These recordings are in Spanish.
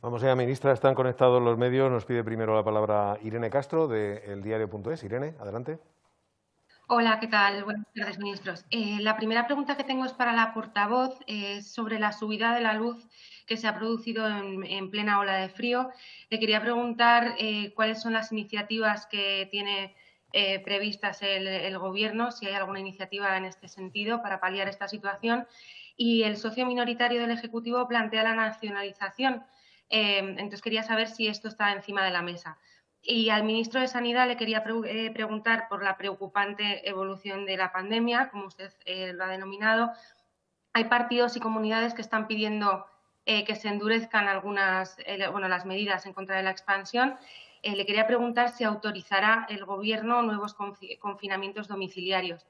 Vamos allá, ministra. Están conectados los medios. Nos pide primero la palabra Irene Castro, de eldiario.es. Irene, adelante. Hola, ¿qué tal? Buenas tardes, ministros. Eh, la primera pregunta que tengo es para la portavoz eh, sobre la subida de la luz que se ha producido en, plena ola de frío. Le quería preguntar eh, cuáles son las iniciativas que tiene previstas el, Gobierno, si hay alguna iniciativa en este sentido para paliar esta situación. Y el socio minoritario del Ejecutivo plantea la nacionalización Em, entonces quería saber si esto está encima de la mesa. Y al ministro de Sanidad le quería eh, preguntar por la preocupante evolución de la pandemia, como usted eh, lo ha denominado. Hay partidos y comunidades que están pidiendo eh, que se endurezcan algunas, bueno, las medidas en contra de la expansión. le quería preguntar si autorizará el Gobierno nuevos confinamientos domiciliarios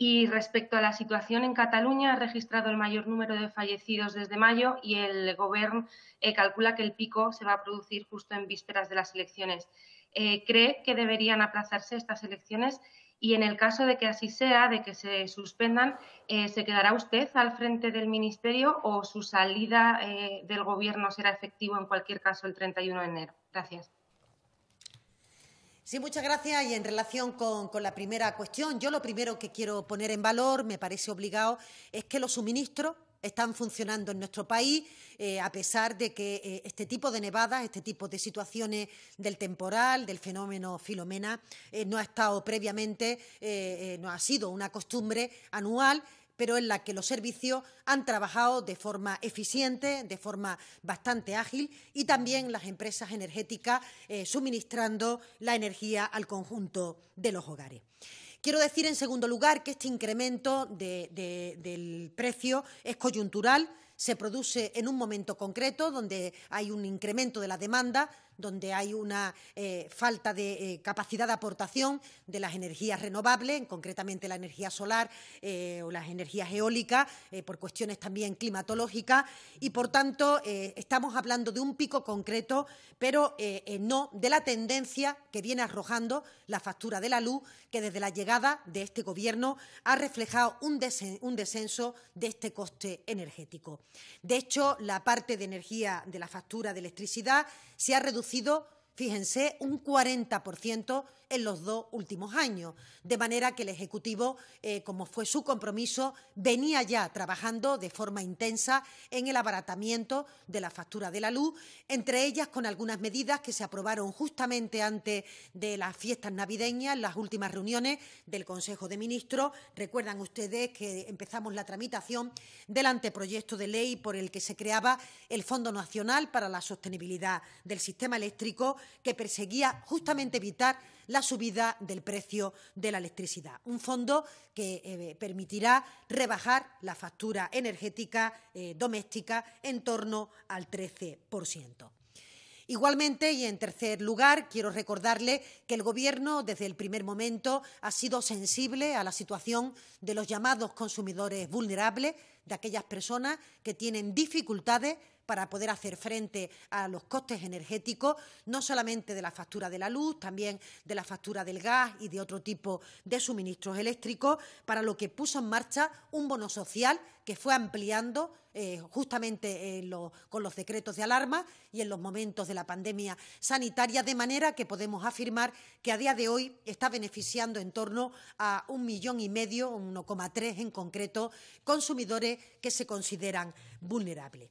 y respecto a la situación en Cataluña, ha registrado el mayor número de fallecidos desde mayo y el Gobierno eh, calcula que el pico se va a producir justo en vísperas de las elecciones. Eh, cree que deberían aplazarse estas elecciones y en el caso de que así sea, de que se suspendan, eh, ¿se quedará usted al frente del Ministerio o su salida del Gobierno será efectivo en cualquier caso el 31 de enero? Gracias. Sí, muchas gracias. Y en relación con, la primera cuestión, yo lo primero que quiero poner en valor, me parece obligado, es que los suministros están funcionando en nuestro país, eh, a pesar de que eh, este tipo de nevadas, este tipo de situaciones del temporal, del fenómeno Filomena, eh, no ha estado previamente, no ha sido una costumbre anual, pero en la que los servicios han trabajado de forma eficiente, de forma bastante ágil y también las empresas energéticas eh, suministrando la energía al conjunto de los hogares. Quiero decir, en segundo lugar, que este incremento del precio es coyuntural, se produce en un momento concreto donde hay un incremento de la demanda, donde hay una eh, falta de eh, capacidad de aportación de las energías renovables, concretamente la energía solar eh, o las energías eólicas, por cuestiones también climatológicas, y por tanto estamos hablando de un pico concreto, pero no de la tendencia que viene arrojando la factura de la luz, que desde la llegada de este Gobierno ha reflejado un descenso de este coste energético. De hecho, la parte de energía de la factura de electricidad se ha reducido fíjense, un 40% en los dos últimos años. De manera que el Ejecutivo, eh, como fue su compromiso, venía ya trabajando de forma intensa en el abaratamiento de la factura de la luz, entre ellas con algunas medidas que se aprobaron justamente antes de las fiestas navideñas, las últimas reuniones del Consejo de Ministros. Recuerdan ustedes que empezamos la tramitación del anteproyecto de ley por el que se creaba el Fondo Nacional para la Sostenibilidad del Sistema Eléctrico, que perseguía justamente evitar la la subida del precio de la electricidad. Un fondo que eh, permitirá rebajar la factura energética eh, doméstica en torno al 13%. Igualmente, y en tercer lugar, quiero recordarle que el Gobierno, desde el primer momento, ha sido sensible a la situación de los llamados consumidores vulnerables, de aquellas personas que tienen dificultades para poder hacer frente a los costes energéticos, no solamente de la factura de la luz, también de la factura del gas y de otro tipo de suministros eléctricos, para lo que puso en marcha un bono social que fue ampliando eh, justamente con los decretos de alarma y en los momentos de la pandemia sanitaria, de manera que podemos afirmar que a día de hoy está beneficiando en torno a un millón y medio, 1,3 en concreto, consumidores que se consideran vulnerables.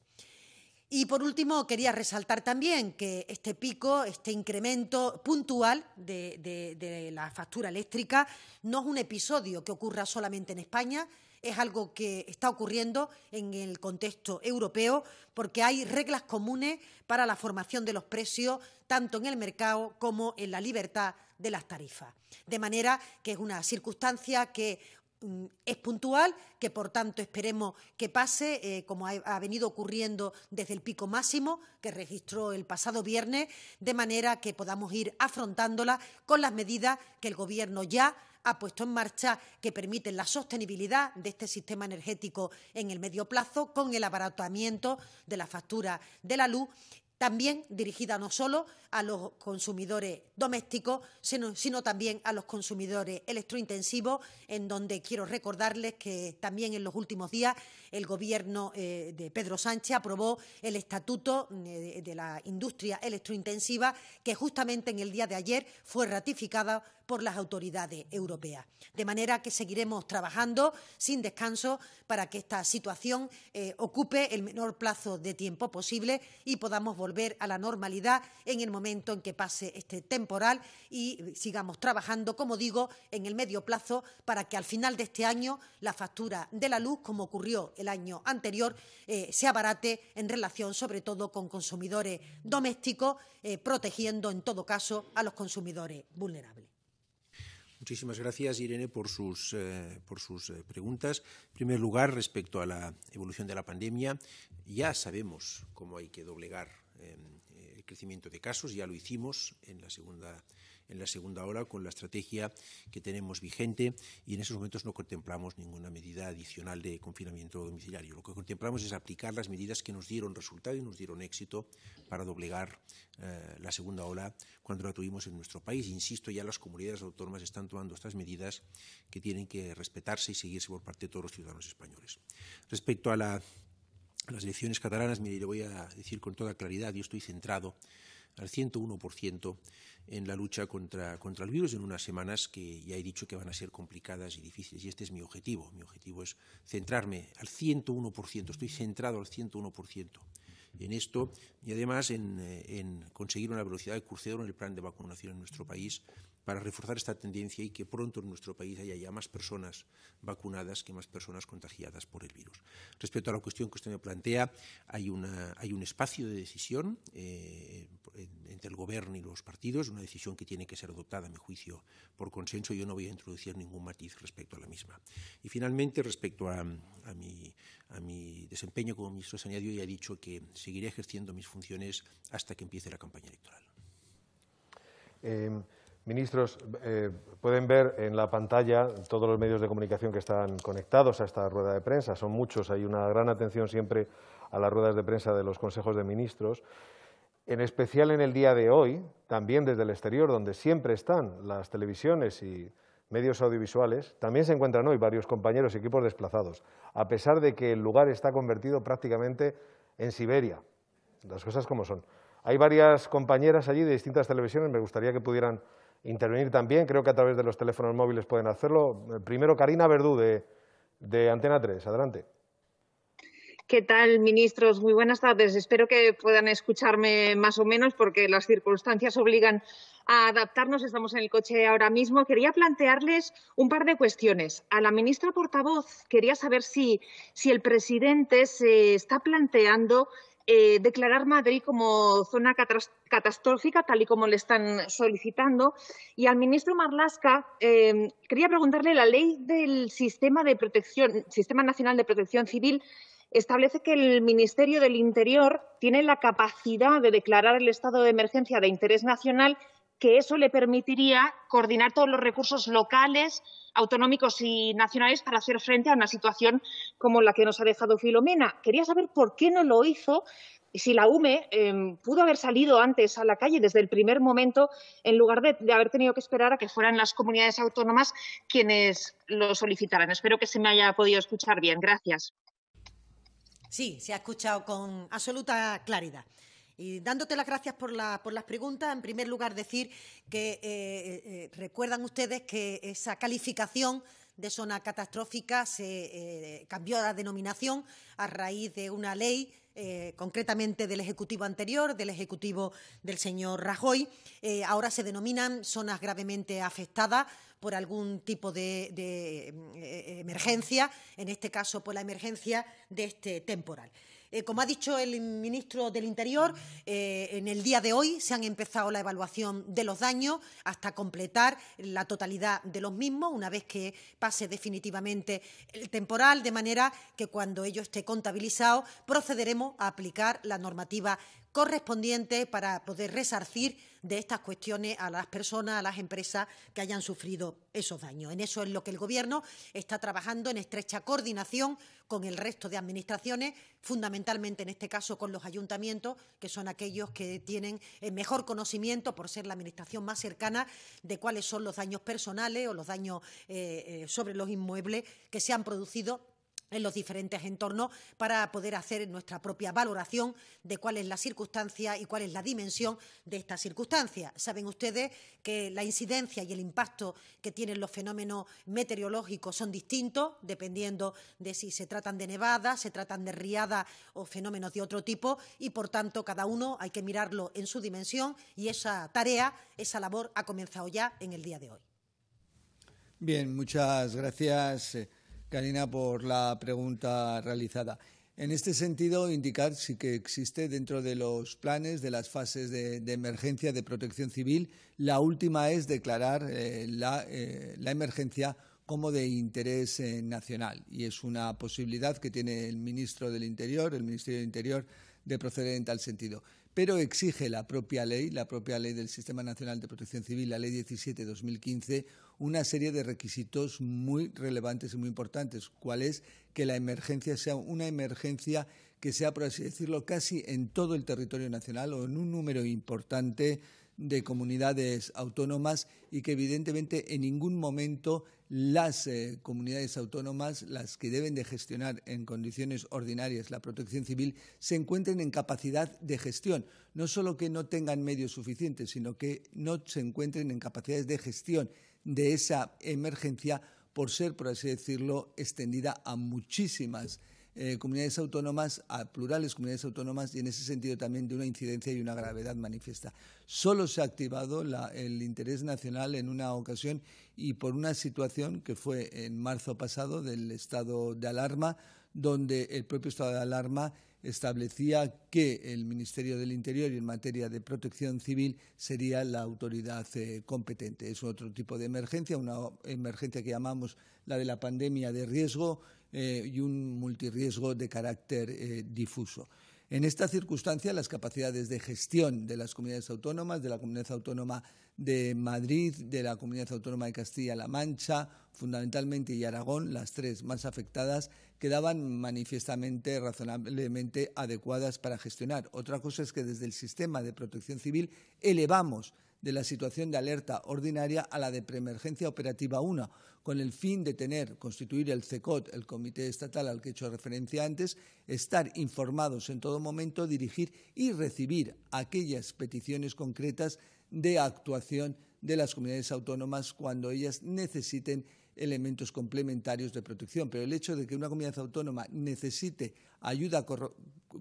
Y por último, quería resaltar también que este pico, este incremento puntual de, la factura eléctrica, no es un episodio que ocurra solamente en España, es algo que está ocurriendo en el contexto europeo, porque hay reglas comunes para la formación de los precios, tanto en el mercado como en la libertad de las tarifas. De manera que es una circunstancia que Mm, es puntual, que por tanto esperemos que pase, eh, como ha, ha, venido ocurriendo desde el pico máximo que registró el pasado viernes, de manera que podamos ir afrontándola con las medidas que el Gobierno ya ha puesto en marcha que permiten la sostenibilidad de este sistema energético en el medio plazo con el abaratamiento de la factura de la luz también dirigida no solo a los consumidores domésticos, sino, también a los consumidores electrointensivos, en donde quiero recordarles que también en los últimos días el Gobierno eh, de Pedro Sánchez aprobó el Estatuto mm, eh, de la Industria Electrointensiva, que justamente en el día de ayer fue ratificado por las autoridades europeas. De manera que seguiremos trabajando sin descanso para que esta situación eh, ocupe el menor plazo de tiempo posible y podamos volver a la normalidad en el momento en que pase este temporal y eh, sigamos trabajando, como digo, en el medio plazo para que al final de este año la factura de la luz, como ocurrió el año anterior, eh, se sea en relación sobre todo con consumidores domésticos, protegiendo en todo caso a los consumidores vulnerables. Muchísimas gracias, Irene, por sus, eh, por sus eh, preguntas. En primer lugar, respecto a la evolución de la pandemia, ya sabemos cómo hay que doblegar em, el crecimiento de casos, ya lo hicimos en la segunda en la segunda ola con la estrategia que tenemos vigente y en esos momentos no contemplamos ninguna medida adicional de confinamiento domiciliario. Lo que contemplamos es aplicar las medidas que nos dieron resultado y nos dieron éxito para doblegar eh, la segunda ola cuando la tuvimos en nuestro país. Insisto, ya las comunidades autónomas están tomando estas medidas que tienen que respetarse y seguirse por parte de todos los ciudadanos españoles. Respecto a las elecciones catalanas, mire, le voy a decir con toda claridad, yo estoy centrado al 101% en la lucha contra, contra el virus en unas semanas que ya he dicho que van a ser complicadas y difíciles. Y este es mi objetivo. Mi objetivo es centrarme al 101%. Estoy centrado al 101% en esto y además en, eh, en, conseguir una velocidad de crucero en el plan de vacunación en nuestro país para reforzar esta tendencia y que pronto en nuestro país haya ya más personas vacunadas que más personas contagiadas por el virus. Respecto a la cuestión que usted me plantea, hay, una, hay un espacio de decisión eh, entre el Gobierno y los partidos, una decisión que tiene que ser adoptada, a mi juicio, por consenso. Yo no voy a introducir ningún matiz respecto a la misma. Y finalmente, respecto a, mi, desempeño como ministro de Sanidad, yo ya he dicho que seguiré ejerciendo mis funciones hasta que empiece la campaña electoral. Eh, Ministros, eh, pueden ver en la pantalla todos los medios de comunicación que están conectados a esta rueda de prensa. Son muchos, hay una gran atención siempre a las ruedas de prensa de los consejos de ministros. En especial en el día de hoy, también desde el exterior, donde siempre están las televisiones y medios audiovisuales, también se encuentran hoy varios compañeros y equipos desplazados, a pesar de que el lugar está convertido prácticamente en Siberia. Las cosas como son. Hay varias compañeras allí de distintas televisiones, me gustaría que pudieran intervenir también. Creo que a través de los teléfonos móviles pueden hacerlo. Eh, primero, Karina Verdú, de, Antena 3. Adelante. ¿Qué tal, ministros? Muy buenas tardes. Espero que puedan escucharme más o menos porque las circunstancias obligan a adaptarnos. Estamos en el coche ahora mismo. Quería plantearles un par de cuestiones. A la ministra portavoz quería saber si el presidente se está planteando eh, declarar Madrid como zona catastrófica, tal y como le están solicitando. Y al ministro Marlasca em, quería preguntarle, la ley del Sistema, de Protección, Sistema Nacional de Protección Civil establece que el Ministerio del Interior tiene la capacidad de declarar el estado de emergencia de interés nacional que eso le permitiría coordinar todos los recursos locales, autonómicos y nacionales para hacer frente a una situación como la que nos ha dejado Filomena. Quería saber por qué no lo hizo y si la UME em, pudo haber salido antes a la calle desde el primer momento en lugar de, de, haber tenido que esperar a que fueran las comunidades autónomas quienes lo solicitaran. Espero que se me haya podido escuchar bien. Gracias. Sí, se ha escuchado con absoluta claridad. Y dándote las gracias por, las preguntas, en primer lugar decir que eh, eh, eh, recuerdan ustedes que esa calificación de zona catastrófica se cambió la denominación a raíz de una ley, concretamente del Ejecutivo anterior, del Ejecutivo del señor Rajoy. ahora se denominan zonas gravemente afectadas por algún tipo de, de emergencia, en este caso por la emergencia de este temporal. Eh, como ha dicho el ministro del Interior, eh, en el día de hoy se han empezado la evaluación de los daños hasta completar la totalidad de los mismos, una vez que pase definitivamente el temporal, de manera que cuando ello esté contabilizado procederemos a aplicar la normativa correspondiente para poder resarcir de estas cuestiones a las personas, a las empresas que hayan sufrido esos daños. En eso es lo que el Gobierno está trabajando en estrecha coordinación con el resto de administraciones, fundamentalmente en este caso con los ayuntamientos, que son aquellos que tienen el mejor conocimiento, por ser la administración más cercana, de cuáles son los daños personales o los daños eh, eh, sobre los inmuebles que se han producido en los diferentes entornos para poder hacer nuestra propia valoración de cuál es la circunstancia y cuál es la dimensión de esta circunstancia. Saben ustedes que la incidencia y el impacto que tienen los fenómenos meteorológicos son distintos dependiendo de si se tratan de nevadas, se tratan de riadas o fenómenos de otro tipo y por tanto cada uno hay que mirarlo en su dimensión y esa tarea, esa labor ha comenzado ya en el día de hoy. Bien, muchas gracias. Eh, Karina, por la pregunta realizada. En este sentido, indicar sí que existe dentro de los planes de las fases de, emergencia de protección civil. La última es declarar eh, eh, la, emergencia como de interés eh, nacional y es una posibilidad que tiene el ministro del Interior, el Ministerio del Interior, de proceder en tal sentido pero exige la propia ley, la propia ley del Sistema Nacional de Protección Civil, la Ley 17-2015, una serie de requisitos muy relevantes y muy importantes, cuál es que la emergencia sea una emergencia que sea, por así decirlo, casi en todo el territorio nacional o en un número importante de comunidades autónomas y que evidentemente en ningún momento las eh, comunidades autónomas, las que deben de gestionar en condiciones ordinarias la protección civil, se encuentren en capacidad de gestión. No solo que no tengan medios suficientes, sino que no se encuentren en capacidades de gestión de esa emergencia por ser, por así decirlo, extendida a muchísimas eh, comunidades autónomas a plurales comunidades autónomas y en ese sentido también de una incidencia y una gravedad manifiesta. Solo se ha activado el interés nacional en una ocasión y por una situación que fue en marzo pasado del estado de alarma, donde el propio estado de alarma establecía que el Ministerio del Interior y en materia de protección civil sería la autoridad eh, competente. Es otro tipo de emergencia, una emergencia que llamamos la de la pandemia de riesgo eh, y un multirriesgo de carácter eh, difuso. En esta circunstancia, las capacidades de gestión de las comunidades autónomas, de la Comunidad Autónoma de Madrid, de la Comunidad Autónoma de Castilla-La Mancha, fundamentalmente y Aragón, las tres más afectadas, quedaban manifiestamente, razonablemente adecuadas para gestionar. Otra cosa es que desde el sistema de protección civil elevamos de la situación de alerta ordinaria a la de preemergencia operativa 1, con el fin de tener, constituir el CECOT, el Comité Estatal al que he hecho referencia antes, estar informados en todo momento, dirigir y recibir aquellas peticiones concretas de actuación de las comunidades autónomas cuando ellas necesiten elementos complementarios de protección. Pero el hecho de que una comunidad autónoma necesite ayuda,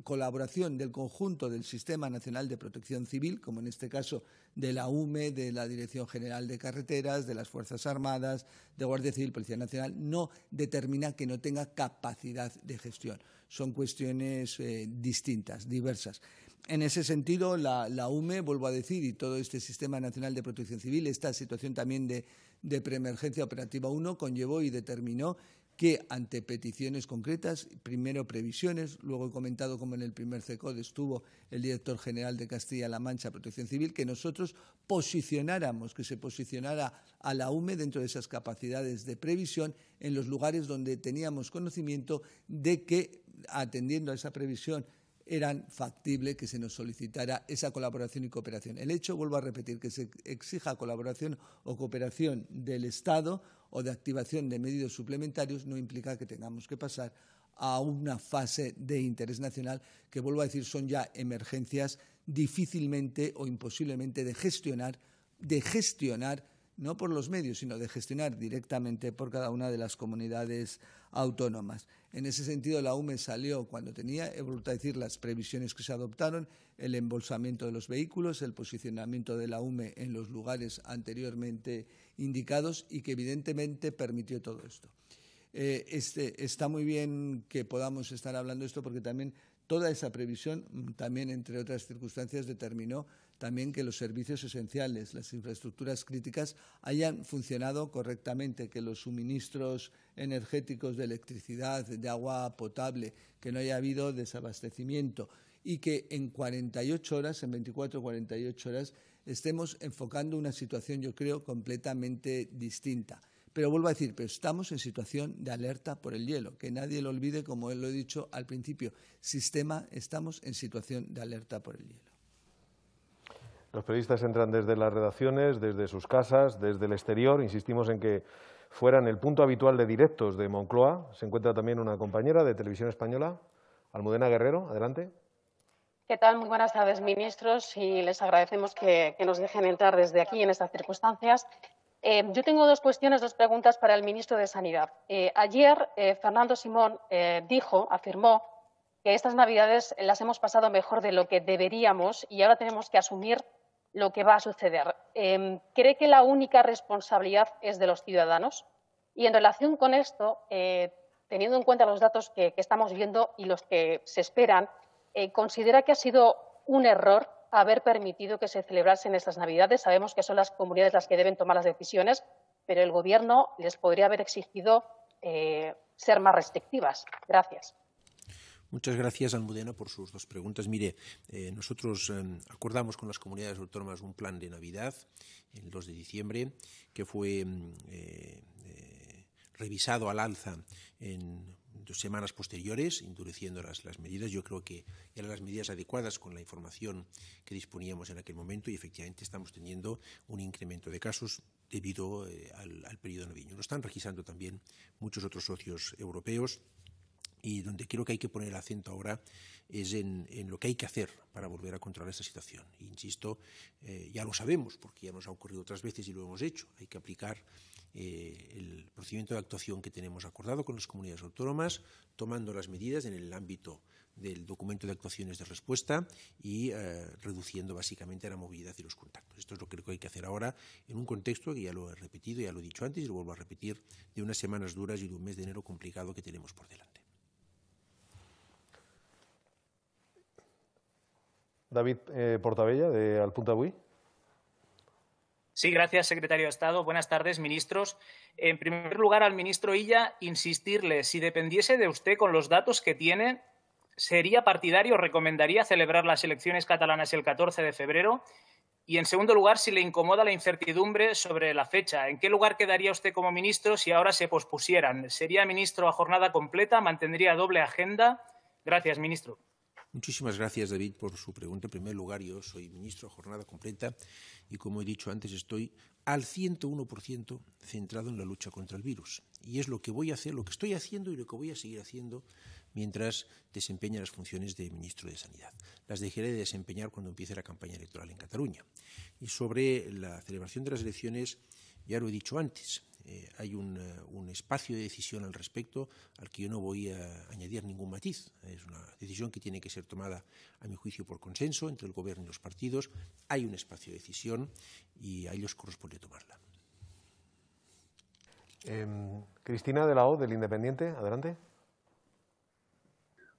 colaboración del conjunto del Sistema Nacional de Protección Civil, como en este caso de la UME, de la Dirección General de Carreteras, de las Fuerzas Armadas, de Guardia Civil, Policía Nacional, no determina que no tenga capacidad de gestión. Son cuestiones eh, distintas, diversas. En ese sentido, la, la UME, vuelvo a decir, y todo este Sistema Nacional de Protección Civil, esta situación también de, de preemergencia operativa 1 conllevó y determinó que ante peticiones concretas, primero previsiones, luego he comentado como en el primer CECOD estuvo el director general de Castilla-La Mancha, Protección Civil, que nosotros posicionáramos, que se posicionara a la UME dentro de esas capacidades de previsión en los lugares donde teníamos conocimiento de que atendiendo a esa previsión eran factible que se nos solicitara esa colaboración y cooperación. El hecho, vuelvo a repetir, que se exija colaboración o cooperación del Estado o de activación de medios suplementarios no implica que tengamos que pasar a una fase de interés nacional que, vuelvo a decir, son ya emergencias difícilmente o imposiblemente de gestionar, de gestionar no por los medios, sino de gestionar directamente por cada una de las comunidades en ese sentido, la UME salió cuando tenía, he vuelto a decir, las previsiones que se adoptaron, el embolsamiento de los vehículos, el posicionamiento de la UME en los lugares anteriormente indicados y que evidentemente permitió todo esto. Eh, este, está muy bien que podamos estar hablando de esto porque también toda esa previsión, mm, también entre otras circunstancias, determinó también que los servicios esenciales, las infraestructuras críticas hayan funcionado correctamente, que los suministros energéticos de electricidad, de agua potable, que no haya habido desabastecimiento y que en 48 horas, en 24 48 horas, estemos enfocando una situación, yo creo, completamente distinta. Pero vuelvo a decir, pero estamos en situación de alerta por el hielo, que nadie lo olvide, como lo he dicho al principio, sistema, estamos en situación de alerta por el hielo. Los periodistas entran desde las redacciones, desde sus casas, desde el exterior. Insistimos en que fueran el punto habitual de directos de Moncloa. Se encuentra también una compañera de Televisión Española, Almudena Guerrero. Adelante. ¿Qué tal? Muy buenas tardes, ministros, y les agradecemos que, nos dejen entrar desde aquí en estas circunstancias. Eh, yo tengo dos cuestiones, dos preguntas para el ministro de Sanidad. Eh, ayer, eh, Fernando Simón dijo, afirmó, que estas Navidades las hemos pasado mejor de lo que deberíamos y ahora tenemos que asumir lo que va a suceder. Em, cree que la única responsabilidad es de los ciudadanos y en relación con esto, eh, teniendo en cuenta los datos que, estamos viendo y los que se esperan, eh, considera que ha sido un error haber permitido que se celebrasen estas Navidades. Sabemos que son las comunidades las que deben tomar las decisiones, pero el Gobierno les podría haber exigido eh, ser más restrictivas. Gracias. Muchas gracias, Almudena, por sus dos preguntas. Mire, eh, nosotros eh, acordamos con las comunidades autónomas un plan de Navidad el 2 de diciembre que fue mm, eh, revisado al alza en dos semanas posteriores, endureciendo las, medidas. Yo creo que eran las medidas adecuadas con la información que disponíamos en aquel momento y efectivamente estamos teniendo un incremento de casos debido al, al periodo navideño. Lo están registrando también muchos otros socios europeos y donde creo que hay que poner el acento ahora es en, lo que hay que hacer para volver a controlar esta situación. E insisto, eh, ya lo sabemos porque ya nos ha ocurrido otras veces y lo hemos hecho. Hay que aplicar eh, el procedimiento de actuación que tenemos acordado con las comunidades autónomas, tomando las medidas en el ámbito del documento de actuaciones de respuesta y eh, reduciendo básicamente la movilidad y los contactos. Esto es lo que creo que hay que hacer ahora en un contexto que ya lo he repetido, ya lo he dicho antes y lo vuelvo a repetir, de unas semanas duras y de un mes de enero complicado que tenemos por delante. David eh, Portabella, de Alpuntabuy. Sí, gracias, secretario de Estado. Buenas tardes, ministros. En primer lugar, al ministro Illa, insistirle, si dependiese de usted con los datos que tiene, ¿sería partidario, o recomendaría celebrar las elecciones catalanas el 14 de febrero? Y, en segundo lugar, si le incomoda la incertidumbre sobre la fecha, ¿en qué lugar quedaría usted como ministro si ahora se pospusieran? ¿Sería ministro a jornada completa? ¿Mantendría doble agenda? Gracias, ministro. Muchísimas gracias, David, por su pregunta. En primer lugar, yo soy ministro a jornada completa y, como he dicho antes, estoy al 101% centrado en la lucha contra el virus. Y es lo que voy a hacer, lo que estoy haciendo y lo que voy a seguir haciendo mientras desempeñe las funciones de ministro de Sanidad. Las dejaré de desempeñar cuando empiece la campaña electoral en Cataluña. Y sobre la celebración de las elecciones, ya lo he dicho antes, eh, hay eh, un, espacio de decisión al respecto al que yo no voy a añadir ningún matiz. Es una decisión que tiene que ser tomada, a mi juicio, por consenso entre el Gobierno y los partidos. Hay un espacio de decisión y a ellos corresponde tomarla. Em, Cristina de la O, del Independiente, adelante.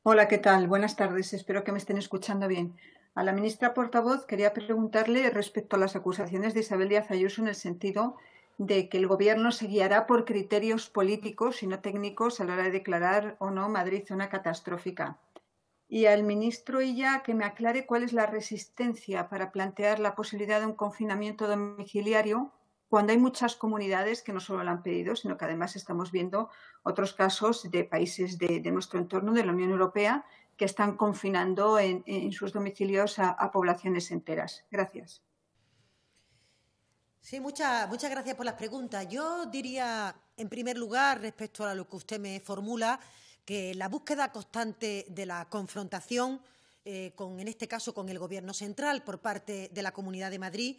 Hola, ¿qué tal? Buenas tardes. Espero que me estén escuchando bien. A la ministra portavoz quería preguntarle respecto a las acusaciones de Isabel Díaz Ayuso en el sentido de que el gobierno se guiará por criterios políticos y no técnicos a la hora de declarar o no Madrid zona catastrófica. Y al ministro ya que me aclare cuál es la resistencia para plantear la posibilidad de un confinamiento domiciliario cuando hay muchas comunidades que no solo lo han pedido, sino que además estamos viendo otros casos de países de, nuestro entorno, de la Unión Europea, que están confinando en, sus domicilios a poblaciones enteras. Gracias. Sí, muchas, muchas gracias por las preguntas. Yo diría, en primer lugar, respecto a lo que usted me formula, que la búsqueda constante de la confrontación, eh, con, en este caso con el Gobierno central por parte de la Comunidad de Madrid,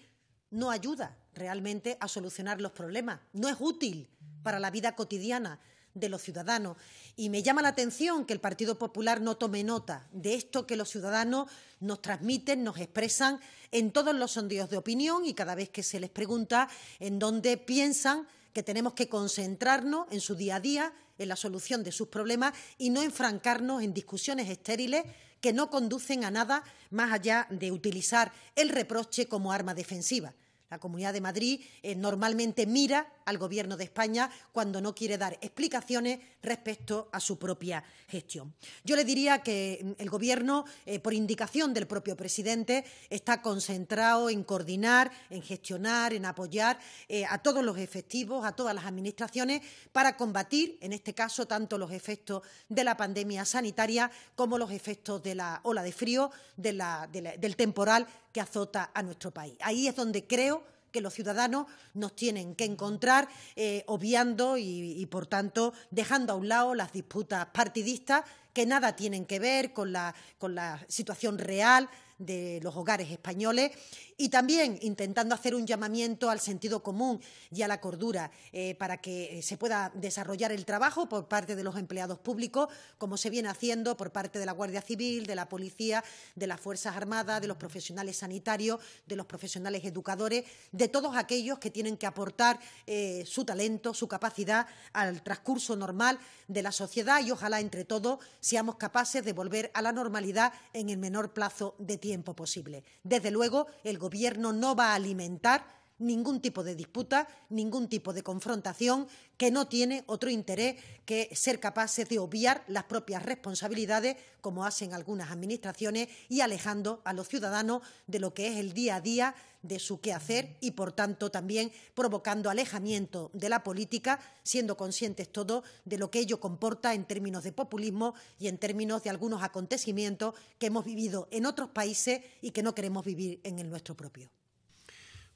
no ayuda realmente a solucionar los problemas. No es útil para la vida cotidiana de los ciudadanos. Y me llama la atención que el Partido Popular no tome nota de esto que los ciudadanos nos transmiten, nos expresan en todos los sondeos de opinión y cada vez que se les pregunta en dónde piensan que tenemos que concentrarnos en su día a día, en la solución de sus problemas y no enfrancarnos en discusiones estériles que no conducen a nada más allá de utilizar el reproche como arma defensiva. La Comunidad de Madrid eh, normalmente mira al Gobierno de España cuando no quiere dar explicaciones respecto a su propia gestión. Yo le diría que mm, el Gobierno, eh, por indicación del propio presidente, está concentrado en coordinar, en gestionar, en apoyar eh, a todos los efectivos, a todas las administraciones, para combatir, en este caso, tanto los efectos de la pandemia sanitaria como los efectos de la ola de frío, del temporal azota a nuestro país. Ahí es donde creo que los ciudadanos nos tienen que encontrar eh, obviando y, por tanto, dejando a un lado las disputas partidistas que nada tienen que ver con la, con la situación real de los hogares españoles y también intentando hacer un llamamiento al sentido común y a la cordura eh, para que eh, se pueda desarrollar el trabajo por parte de los empleados públicos, como se viene haciendo por parte de la Guardia Civil, de la Policía, de las Fuerzas Armadas, de los profesionales sanitarios, de los profesionales educadores, de todos aquellos que tienen que aportar eh, su talento, su capacidad al transcurso normal de la sociedad y ojalá entre todos seamos capaces de volver a la normalidad en el menor plazo de tiempo posible. Desde luego, el Gobierno no va a alimentar ningún tipo de disputa, ningún tipo de confrontación, que no tiene otro interés que ser capaces de obviar las propias responsabilidades, como hacen algunas administraciones, y alejando a los ciudadanos de lo que es el día a día de su quehacer y, por tanto, también provocando alejamiento de la política, siendo conscientes todos de lo que ello comporta en términos de populismo y en términos de algunos acontecimientos que hemos vivido en otros países y que no queremos vivir en el nuestro propio.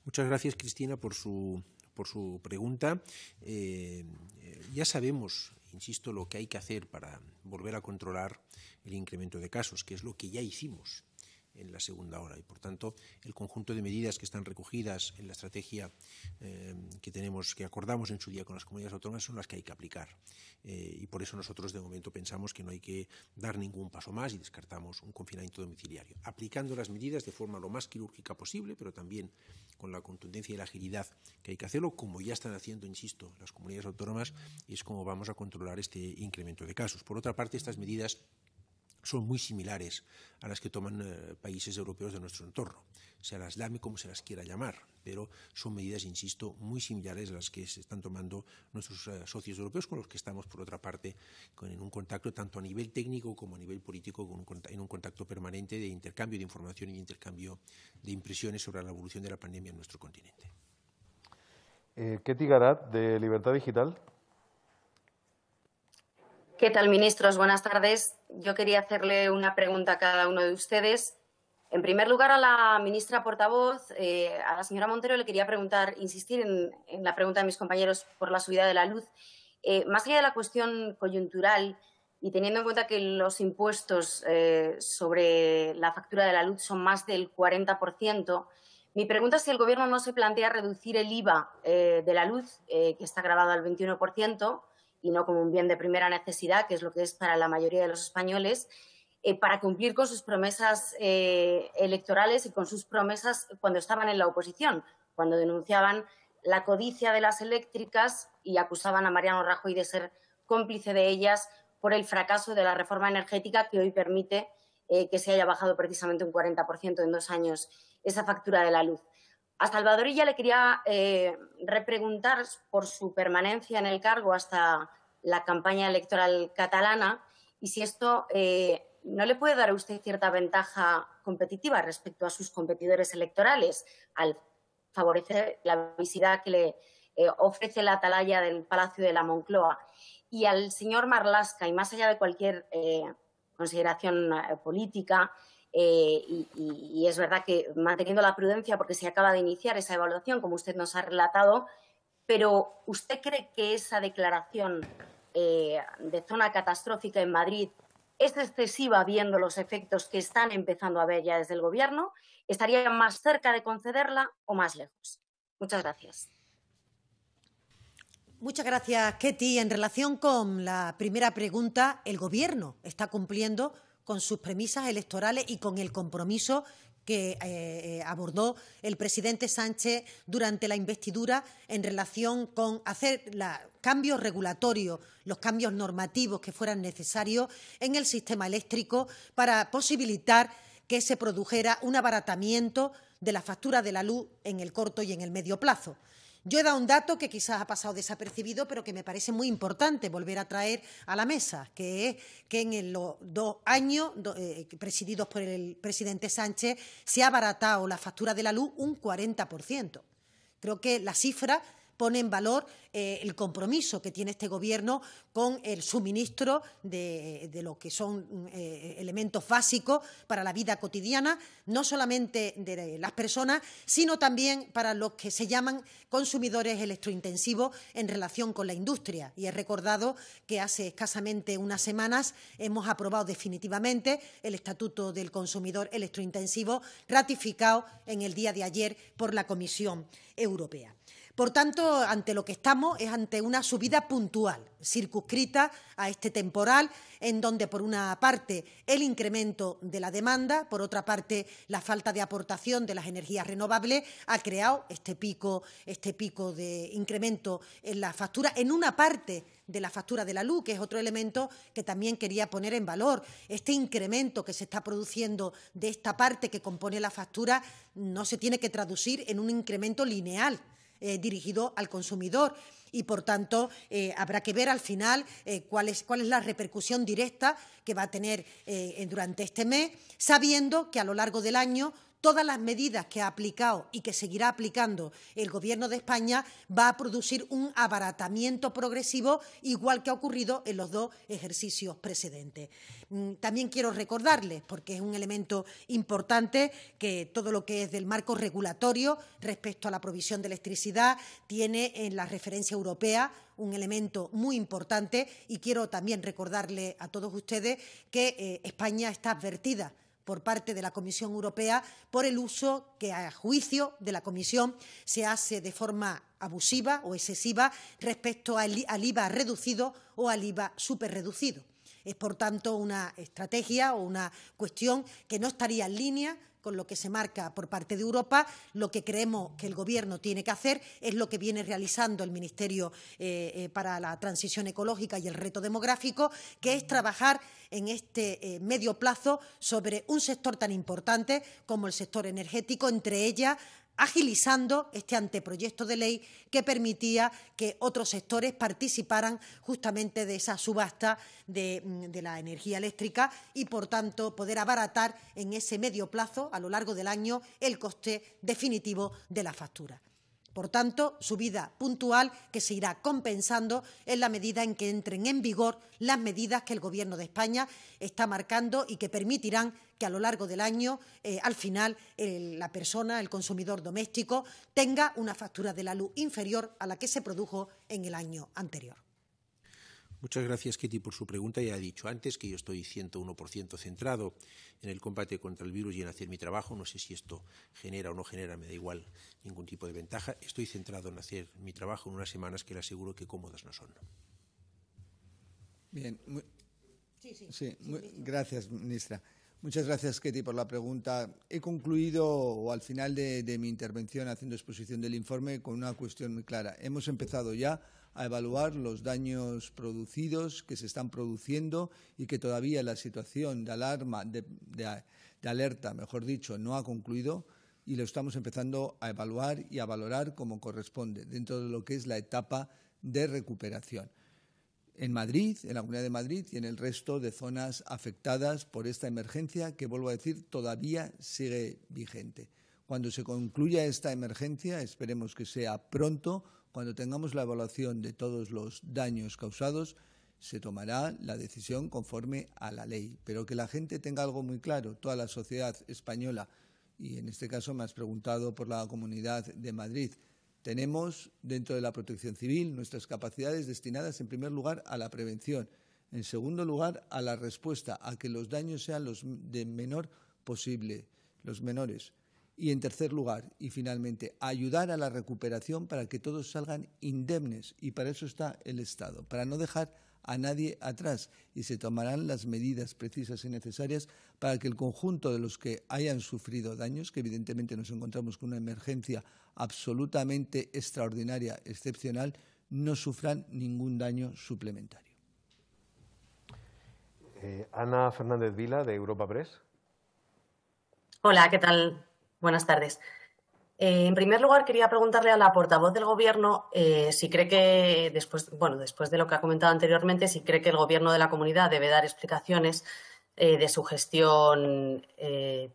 Muchas gracias, Cristina, por su, por su pregunta. Eh, eh, ya sabemos, insisto, lo que hay que hacer para volver a controlar el incremento de casos, que es lo que ya hicimos en la segunda hora. Y por tanto, el conjunto de medidas que están recogidas en la estrategia eh, que tenemos, que acordamos en su día con las comunidades autónomas, son las que hay que aplicar. Eh, y por eso nosotros de momento pensamos que no hay que dar ningún paso más y descartamos un confinamiento domiciliario, aplicando las medidas de forma lo más quirúrgica posible, pero también con la contundencia y la agilidad que hay que hacerlo, como ya están haciendo, insisto, las comunidades autónomas, y es como vamos a controlar este incremento de casos. Por otra parte, estas medidas son muy similares a las que toman eh, países europeos de nuestro entorno, se las llame como se las quiera llamar, pero son medidas, insisto, muy similares a las que se están tomando nuestros eh, socios europeos con los que estamos, por otra parte, en un contacto tanto a nivel técnico como a nivel político, en un contacto permanente de intercambio de información y intercambio de impresiones sobre la evolución de la pandemia en nuestro continente. Eh, ¿Qué de Libertad Digital? ¿Qué tal, ministros? Buenas tardes. Yo quería hacerle una pregunta a cada uno de ustedes. En primer lugar, a la ministra portavoz, eh, a la señora Montero, le quería preguntar, insistir en, la pregunta de mis compañeros por la subida de la luz. Eh, más allá de la cuestión coyuntural y teniendo en cuenta que los impuestos eh, sobre la factura de la luz son más del 40%, mi pregunta es si el Gobierno no se plantea reducir el IVA de la luz, que está grabado al 21%, y no como un bien de primera necesidad, que es lo que es para la mayoría de los españoles, eh, para cumplir con sus promesas eh, electorales y con sus promesas cuando estaban en la oposición, cuando denunciaban la codicia de las eléctricas y acusaban a Mariano Rajoy de ser cómplice de ellas por el fracaso de la reforma energética que hoy permite eh, que se haya bajado precisamente un 40% en dos años esa factura de la luz. A Salvadorilla le quería eh, repreguntar por su permanencia en el cargo hasta la campaña electoral catalana y si esto eh, no le puede dar a usted cierta ventaja competitiva respecto a sus competidores electorales al favorecer la visibilidad que le eh, ofrece la atalaya del Palacio de la Moncloa. Y al señor Marlasca, y más allá de cualquier consideración política, eh, y, es verdad que manteniendo la prudencia, porque se acaba de iniciar esa evaluación, como usted nos ha relatado, pero ¿usted cree que esa declaración eh, de zona catastrófica en Madrid es excesiva viendo los efectos que están empezando a ver ya desde el Gobierno? ¿Estaría más cerca de concederla o más lejos? Muchas gracias. Muchas gracias, Ketty. En relación con la primera pregunta, el Gobierno está cumpliendo con sus premisas electorales y con el compromiso que eh, eh, abordó el presidente Sánchez durante la investidura en relación con hacer los cambios regulatorios, los cambios normativos que fueran necesarios en el sistema eléctrico para posibilitar que se produjera un abaratamiento de la factura de la luz en el corto y en el medio plazo. Yo he dado un dato que quizás ha pasado desapercibido, pero que me parece muy importante volver a traer a la mesa, que es que en los dos años eh, presididos por el presidente Sánchez se ha abaratado la factura de la luz un 40%. Creo que la cifra pone en valor eh, el compromiso que tiene este Gobierno con el suministro de, lo que son mm, eh, elementos básicos para la vida cotidiana, no solamente de las personas, sino también para los que se llaman consumidores electrointensivos en relación con la industria. Y he recordado que hace escasamente unas semanas hemos aprobado definitivamente el Estatuto del Consumidor Electrointensivo ratificado en el día de ayer por la Comisión Europea. Por tanto, ante lo que estamos es ante una subida puntual, circunscrita a este temporal, en donde, por una parte, el incremento de la demanda, por otra parte, la falta de aportación de las energías renovables ha creado este pico, este pico de incremento en la factura, en una parte de la factura de la luz, que es otro elemento que también quería poner en valor. Este incremento que se está produciendo de esta parte que compone la factura no se tiene que traducir en un incremento lineal eh, dirigido al consumidor y por tanto eh, habrá que ver al final eh, cuál, es, la repercusión directa que va a tener durante este mes, sabiendo que a lo largo del año todas las medidas que ha aplicado y que seguirá aplicando el Gobierno de España va a producir un abaratamiento progresivo igual que ha ocurrido en los dos ejercicios precedentes. Mm, también quiero recordarles, porque es un elemento importante, que todo lo que es del marco regulatorio respecto a la provisión de electricidad tiene en la referencia europea un elemento muy importante y quiero también recordarle a todos ustedes que eh, España está advertida por parte de la Comisión Europea por el uso que, a juicio de la Comisión, se hace de forma abusiva o excesiva respecto al IVA reducido o al IVA superreducido. Es, por tanto, una estrategia o una cuestión que no estaría en línea con lo que se marca por parte de Europa. Lo que creemos que el Gobierno tiene que hacer es lo que viene realizando el Ministerio eh, eh, para la Transición Ecológica y el Reto Demográfico, que es trabajar en este eh, medio plazo sobre un sector tan importante como el sector energético, entre ellas agilizando este anteproyecto de ley que permitía que otros sectores participaran justamente de esa subasta mm, de, la energía eléctrica y, por tanto, poder abaratar en ese medio plazo, a lo largo del año, el coste definitivo de la factura. Por tanto, subida puntual que se irá compensando en la medida en que entren en vigor las medidas que el Gobierno de España está marcando y que permitirán a lo largo del año, eh, al final, la persona, el consumidor doméstico, tenga una factura de la luz inferior a la que se produjo en el año anterior. Muchas gracias, Kitty, por su pregunta. Ya he dicho antes que yo estoy 101% centrado en el combate contra el virus y en hacer mi trabajo. No sé si esto genera o no genera, me da igual ningún tipo de ventaja. Estoy centrado en hacer mi trabajo en unas semanas que le aseguro que cómodas no son. Bien. Sí, sí, gracias, ministra. Muchas gracias, Ketty, por la pregunta. He concluido, o al final de, mi intervención haciendo exposición del informe, con una cuestión muy clara. Hemos empezado ya a evaluar los daños producidos que se están produciendo y que todavía la situación de alarma, de, alerta, mejor dicho, no ha concluido y lo estamos empezando a evaluar y a valorar como corresponde dentro de lo que es la etapa de recuperación en Madrid, en la Comunidad de Madrid y en el resto de zonas afectadas por esta emergencia que, vuelvo a decir, todavía sigue vigente. Cuando se concluya esta emergencia, esperemos que sea pronto, cuando tengamos la evaluación de todos los daños causados, se tomará la decisión conforme a la ley. Pero que la gente tenga algo muy claro, toda la sociedad española, y en este caso me has preguntado por la Comunidad de Madrid, tenemos dentro de la protección civil nuestras capacidades destinadas, en primer lugar, a la prevención, en segundo lugar, a la respuesta, a que los daños sean los de menor posible, los menores. Y en tercer lugar, y finalmente, ayudar a la recuperación para que todos salgan indemnes. Y para eso está el Estado, para no dejar a nadie atrás y se tomarán las medidas precisas y necesarias para que el conjunto de los que hayan sufrido daños, que evidentemente nos encontramos con una emergencia absolutamente extraordinaria, excepcional, no sufran ningún daño suplementario. Eh, Ana Fernández Vila, de Europa Press. Hola, ¿qué tal? Buenas tardes. Eh, en primer lugar, quería preguntarle a la portavoz del Gobierno eh, si cree que, después, bueno, después de lo que ha comentado anteriormente, si cree que el Gobierno de la comunidad debe dar explicaciones eh, de su gestión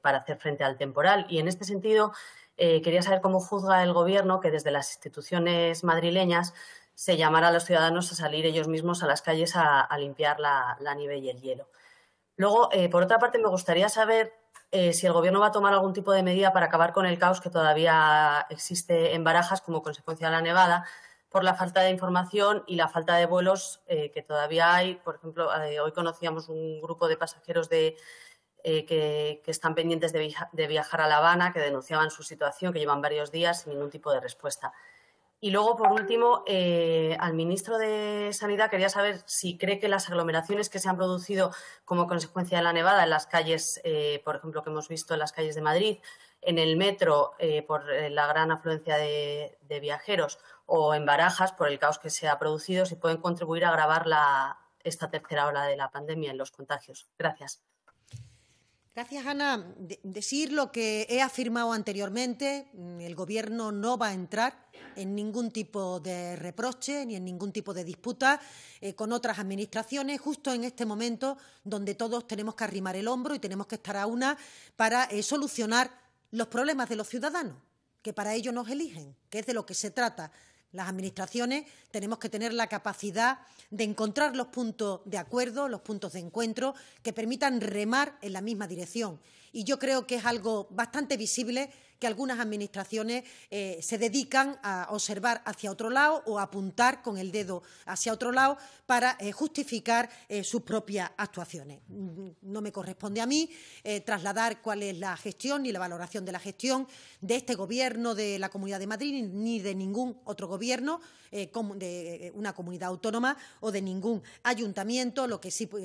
para hacer frente al temporal. Y en este sentido, quería saber cómo juzga el Gobierno que desde las instituciones madrileñas se llamara a los ciudadanos a salir ellos mismos a las calles a, limpiar la, nieve y el hielo. Luego, por otra parte, me gustaría saber eh, si el gobierno va a tomar algún tipo de medida para acabar con el caos que todavía existe en Barajas como consecuencia de la nevada por la falta de información y la falta de vuelos eh, que todavía hay. Por ejemplo, eh, hoy conocíamos un grupo de pasajeros de, que, están pendientes de viajar a La Habana, que denunciaban su situación, que llevan varios días sin ningún tipo de respuesta. Y luego, por último, eh, al ministro de Sanidad quería saber si cree que las aglomeraciones que se han producido como consecuencia de la nevada en las calles, eh, por ejemplo, que hemos visto en las calles de Madrid, en el metro eh, por la gran afluencia de, viajeros o en Barajas por el caos que se ha producido, si pueden contribuir a agravar esta tercera ola de la pandemia en los contagios. Gracias. Gracias, Ana. decir lo que he afirmado anteriormente, mm, el Gobierno no va a entrar en ningún tipo de reproche ni en ningún tipo de disputa eh, con otras administraciones, justo en este momento donde todos tenemos que arrimar el hombro y tenemos que estar a una para eh, solucionar los problemas de los ciudadanos, que para ello nos eligen, que es de lo que se trata. Las administraciones tenemos que tener la capacidad de encontrar los puntos de acuerdo, los puntos de encuentro que permitan remar en la misma dirección. Y yo creo que es algo bastante visible que algunas administraciones eh, se dedican a observar hacia otro lado o a apuntar con el dedo hacia otro lado para eh, justificar eh, sus propias actuaciones. Mm, no me corresponde a mí trasladar cuál es la gestión ni la valoración de la gestión de este Gobierno de la Comunidad de Madrid ni de ningún otro Gobierno de una comunidad autónoma o de ningún ayuntamiento. Lo que sí pues,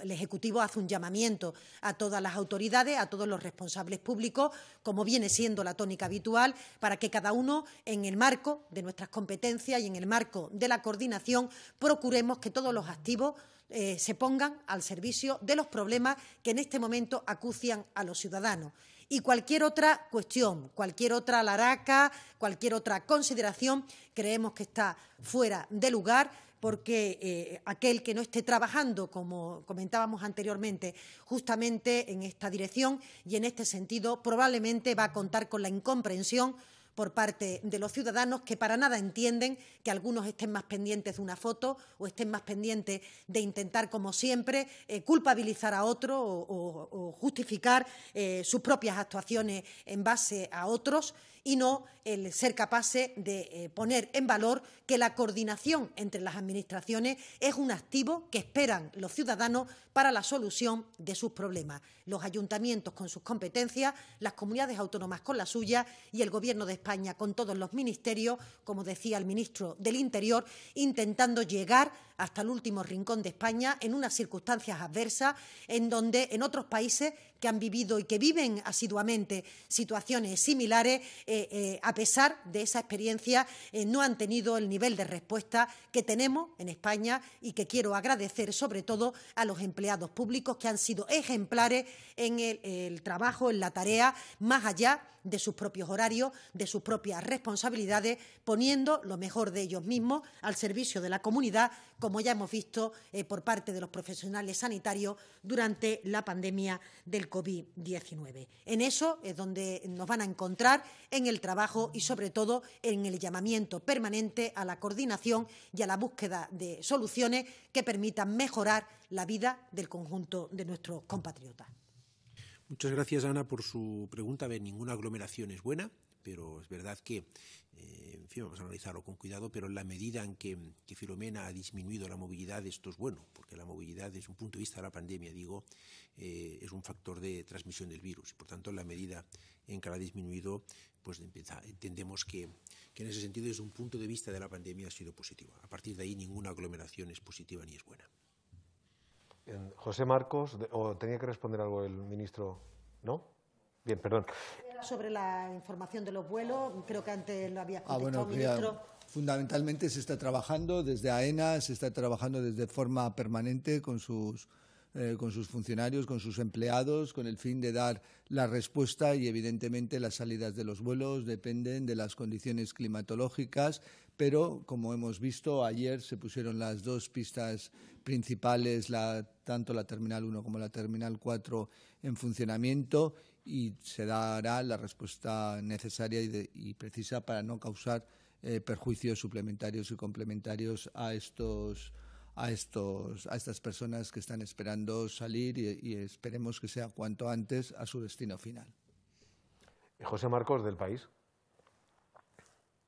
el Ejecutivo hace un llamamiento a todas las autoridades, a todos los responsables públicos como viene siendo la tónica habitual, para que cada uno, en el marco de nuestras competencias y en el marco de la coordinación, procuremos que todos los activos eh, se pongan al servicio de los problemas que en este momento acucian a los ciudadanos. Y cualquier otra cuestión, cualquier otra laraca, cualquier otra consideración, creemos que está fuera de lugar porque eh, aquel que no esté trabajando, como comentábamos anteriormente, justamente en esta dirección y en este sentido, probablemente va a contar con la incomprensión por parte de los ciudadanos que para nada entienden que algunos estén más pendientes de una foto o estén más pendientes de intentar, como siempre, eh, culpabilizar a otro o, justificar eh, sus propias actuaciones en base a otros y no el ser capaces de eh, poner en valor que la coordinación entre las administraciones es un activo que esperan los ciudadanos para la solución de sus problemas. Los ayuntamientos con sus competencias, las comunidades autónomas con las suyas y el Gobierno de España España, con todos los ministerios, como decía el ministro del Interior, intentando llegar hasta el último rincón de España en unas circunstancias adversas en donde en otros países que han vivido y que viven asiduamente situaciones similares, eh, eh, a pesar de esa experiencia, eh, no han tenido el nivel de respuesta que tenemos en España y que quiero agradecer sobre todo a los empleados públicos que han sido ejemplares en el trabajo, en la tarea, más allá de sus propios horarios, de sus propias responsabilidades, poniendo lo mejor de ellos mismos al servicio de la comunidad como ya hemos visto eh, por parte de los profesionales sanitarios durante la pandemia del COVID-19. En eso es donde nos van a encontrar en el trabajo y sobre todo en el llamamiento permanente a la coordinación y a la búsqueda de soluciones que permitan mejorar la vida del conjunto de nuestros compatriotas. Muchas gracias, Ana, por su pregunta. A ver, ninguna aglomeración es buena pero es verdad que, eh, en fin, vamos a analizarlo con cuidado, pero en la medida en que, que, Filomena ha disminuido la movilidad, esto es bueno, porque la movilidad desde un punto de vista de la pandemia, digo, eh, es un factor de transmisión del virus. por tanto, en la medida en que la ha disminuido, pues entendemos que, en ese sentido, desde un punto de vista de la pandemia, ha sido positiva. A partir de ahí, ninguna aglomeración es positiva ni es buena. José Marcos, o tenía que responder algo el ministro, ¿no? Bien, perdón sobre la información de los vuelos. Creo que antes lo había ah, comentado ministro. fundamentalmente se está trabajando desde AENA, se está trabajando desde forma permanente con sus eh, con sus funcionarios, con sus empleados, con el fin de dar la respuesta y, evidentemente, las salidas de los vuelos dependen de las condiciones climatológicas, pero, como hemos visto, ayer se pusieron las dos pistas principales, tanto la Terminal 1 como la Terminal 4, en funcionamiento y se dará la respuesta necesaria y, precisa para no causar eh, perjuicios suplementarios y complementarios a estos a estos a estas personas que están esperando salir y, esperemos que sea cuanto antes a su destino final. José Marcos del País.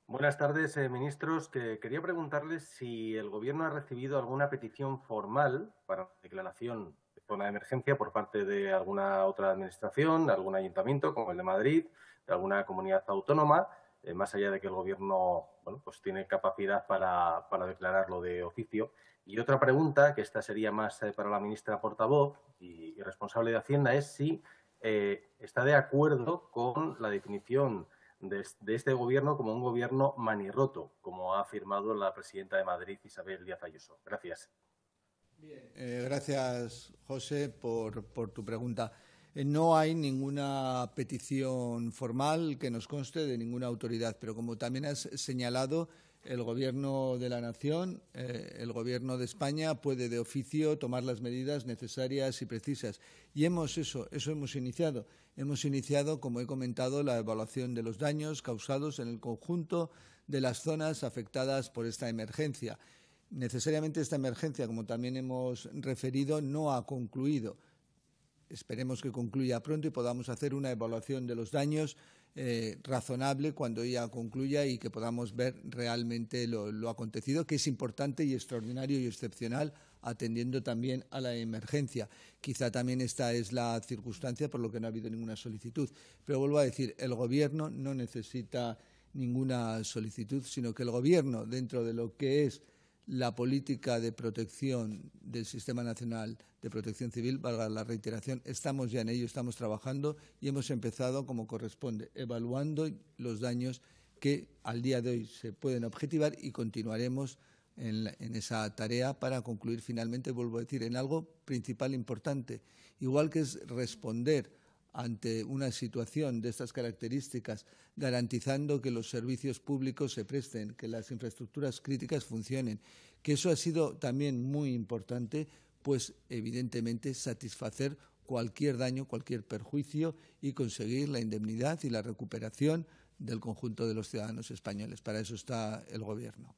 Buenas tardes, eh, ministros. Que quería preguntarles si el Gobierno ha recibido alguna petición formal para declaración zona de emergencia por parte de alguna otra administración, algún ayuntamiento como el de Madrid, de alguna comunidad autónoma, eh, más allá de que el gobierno bueno, pues tiene capacidad para, declararlo de oficio. Y otra pregunta, que esta sería más eh, para la ministra portavoz y, responsable de Hacienda, es si eh, está de acuerdo con la definición de, de, este gobierno como un gobierno manirroto, como ha afirmado la presidenta de Madrid, Isabel Díaz Ayuso. Gracias. Eh, gracias, José, por, tu pregunta. Eh, no hay ninguna petición formal que nos conste de ninguna autoridad, pero como también has señalado, el Gobierno de la Nación, eh, el Gobierno de España puede de oficio tomar las medidas necesarias y precisas. Y hemos eso, eso hemos iniciado. Hemos iniciado, como he comentado, la evaluación de los daños causados en el conjunto de las zonas afectadas por esta emergencia necesariamente esta emergencia, como también hemos referido, no ha concluido. Esperemos que concluya pronto y podamos hacer una evaluación de los daños eh, razonable cuando ella concluya y que podamos ver realmente lo, lo, acontecido, que es importante y extraordinario y excepcional, atendiendo también a la emergencia. Quizá también esta es la circunstancia por lo que no ha habido ninguna solicitud. Pero vuelvo a decir, el Gobierno no necesita ninguna solicitud, sino que el Gobierno, dentro de lo que es la política de protección del Sistema Nacional de Protección Civil, valga la reiteración, estamos ya en ello, estamos trabajando y hemos empezado como corresponde, evaluando los daños que al día de hoy se pueden objetivar y continuaremos en, en esa tarea para concluir finalmente, vuelvo a decir, en algo principal importante, igual que es responder ante una situación de estas características, garantizando que los servicios públicos se presten, que las infraestructuras críticas funcionen, que eso ha sido también muy importante, pues evidentemente satisfacer cualquier daño, cualquier perjuicio y conseguir la indemnidad y la recuperación del conjunto de los ciudadanos españoles. Para eso está el Gobierno.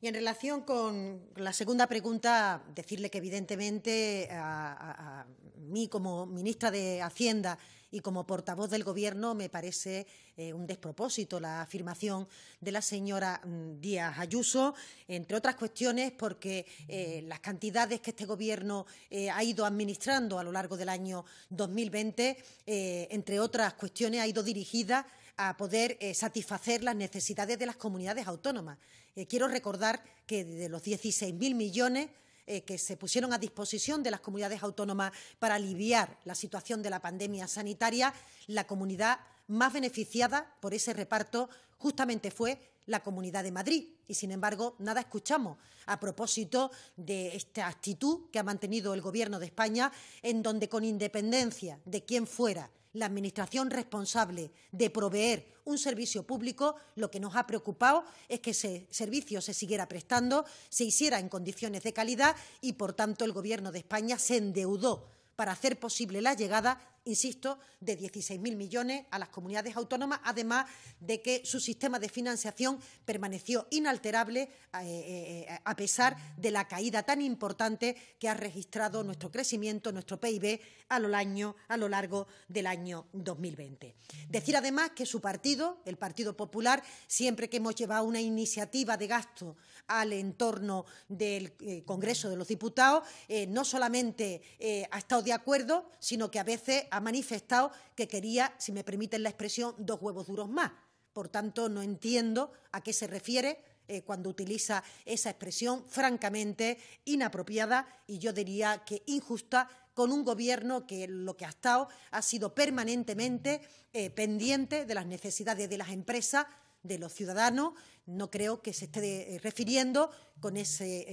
Y en relación con la segunda pregunta, decirle que evidentemente a, mí como ministra de Hacienda y como portavoz del Gobierno me parece eh, un despropósito la afirmación de la señora mm, Díaz Ayuso, entre otras cuestiones porque eh, las cantidades que este Gobierno eh, ha ido administrando a lo largo del año 2020, entre otras cuestiones, ha ido dirigida a poder eh, satisfacer las necesidades de las comunidades autónomas. Eh, quiero recordar que de los 16.000 millones eh, que se pusieron a disposición de las comunidades autónomas para aliviar la situación de la pandemia sanitaria, la comunidad más beneficiada por ese reparto justamente fue la Comunidad de Madrid. Y, sin embargo, nada escuchamos a propósito de esta actitud que ha mantenido el Gobierno de España, en donde, con independencia de quién fuera la Administración responsable de proveer un servicio público, lo que nos ha preocupado es que ese servicio se siguiera prestando, se hiciera en condiciones de calidad y, por tanto, el Gobierno de España se endeudó para hacer posible la llegada insisto, de 16.000 millones a las comunidades autónomas, además de que su sistema de financiación permaneció inalterable eh, eh, eh, a pesar de la caída tan importante que ha registrado nuestro crecimiento, nuestro PIB, a lo, largo del año 2020. Decir además que su partido, el Partido Popular, siempre que hemos llevado una iniciativa de gasto al entorno del Congreso de los Diputados, no solamente ha estado de acuerdo, sino que a veces ha manifestado que quería, si me permiten la expresión, dos huevos duros más. Por tanto, no entiendo a qué se refiere eh, cuando utiliza esa expresión francamente inapropiada y yo diría que injusta con un gobierno que lo que ha estado ha sido permanentemente eh, pendiente de las necesidades de las empresas, de los ciudadanos no creo que se esté eh, refiriendo con ese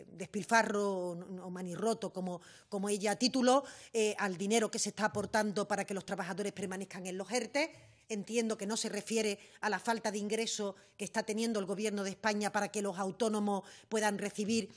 eh, despilfarro o manirroto, como, ella tituló, eh, al dinero que se está aportando para que los trabajadores permanezcan en los ERTE. Entiendo que no se refiere a la falta de ingreso que está teniendo el Gobierno de España para que los autónomos puedan recibir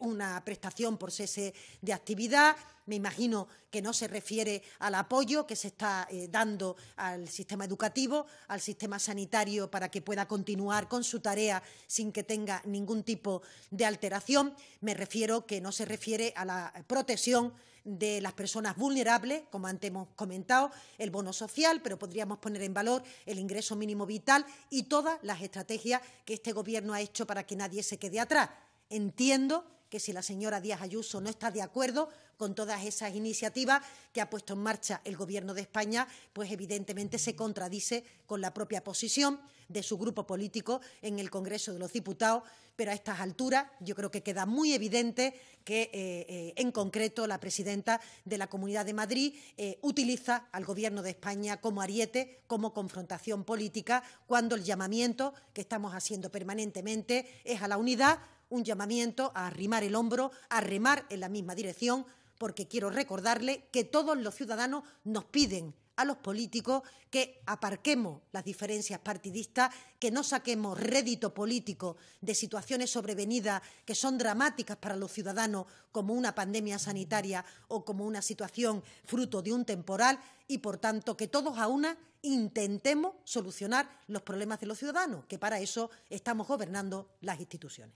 una prestación por cese de actividad. Me imagino que no se refiere al apoyo que se está dando al sistema educativo, al sistema sanitario, para que pueda continuar con su su tarea sin que tenga ningún tipo de alteración. Me refiero que no se refiere a la protección de las personas vulnerables, como antes hemos comentado, el bono social, pero podríamos poner en valor el ingreso mínimo vital y todas las estrategias que este Gobierno ha hecho para que nadie se quede atrás. Entiendo que si la señora Díaz Ayuso no está de acuerdo con todas esas iniciativas que ha puesto en marcha el Gobierno de España, pues evidentemente se contradice con la propia posición de su grupo político en el Congreso de los Diputados, pero a estas alturas yo creo que queda muy evidente que eh, eh, en concreto la presidenta de la Comunidad de Madrid eh, utiliza al Gobierno de España como ariete, como confrontación política, cuando el llamamiento que estamos haciendo permanentemente es a la unidad un llamamiento a arrimar el hombro, a remar en la misma dirección, porque quiero recordarle que todos los ciudadanos nos piden a los políticos que aparquemos las diferencias partidistas, que no saquemos rédito político de situaciones sobrevenidas que son dramáticas para los ciudadanos, como una pandemia sanitaria o como una situación fruto de un temporal, y por tanto que todos a una intentemos solucionar los problemas de los ciudadanos, que para eso estamos gobernando las instituciones.